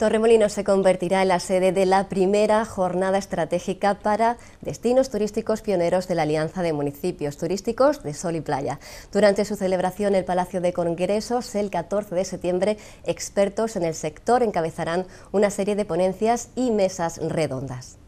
Torremolinos se convertirá en la sede de la primera jornada estratégica para destinos turísticos pioneros de la Alianza de Municipios Turísticos de Sol y Playa. Durante su celebración en el Palacio de Congresos, el 14 de septiembre, expertos en el sector encabezarán una serie de ponencias y mesas redondas.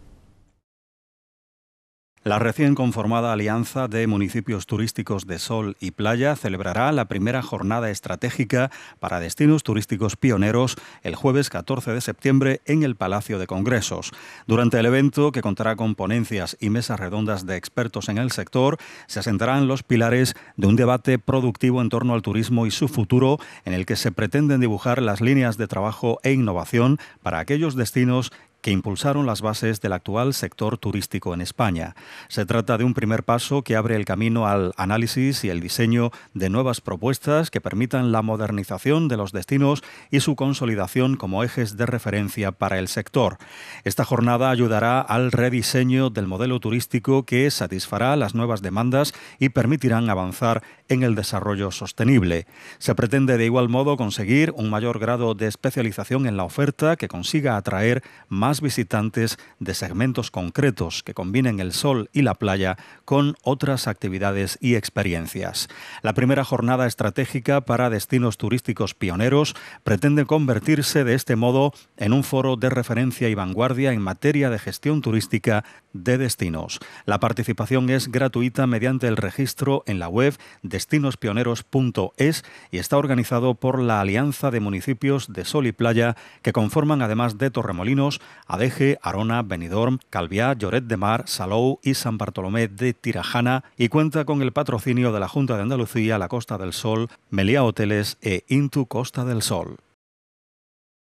La recién conformada Alianza de Municipios Turísticos de Sol y Playa celebrará la primera jornada estratégica para destinos turísticos pioneros el jueves 14 de septiembre en el Palacio de Congresos. Durante el evento, que contará con ponencias y mesas redondas de expertos en el sector, se asentarán los pilares de un debate productivo en torno al turismo y su futuro, en el que se pretenden dibujar las líneas de trabajo e innovación para aquellos destinos que impulsaron las bases del actual sector turístico en España. Se trata de un primer paso que abre el camino al análisis y el diseño de nuevas propuestas que permitan la modernización de los destinos y su consolidación como ejes de referencia para el sector. Esta jornada ayudará al rediseño del modelo turístico que satisfará las nuevas demandas y permitirán avanzar en el desarrollo sostenible. Se pretende de igual modo conseguir un mayor grado de especialización en la oferta que consiga atraer más visitantes de segmentos concretos que combinen el sol y la playa con otras actividades y experiencias. La primera jornada estratégica para destinos turísticos pioneros pretende convertirse de este modo en un foro de referencia y vanguardia en materia de gestión turística de destinos. La participación es gratuita mediante el registro en la web destinospioneros.es y está organizado por la Alianza de Municipios de Sol y Playa que conforman además de Torremolinos Adeje, Arona, Benidorm, Calviá, Lloret de Mar, Salou y San Bartolomé de Tirajana y cuenta con el patrocinio de la Junta de Andalucía, la Costa del Sol, Melía Hoteles e Intu Costa del Sol.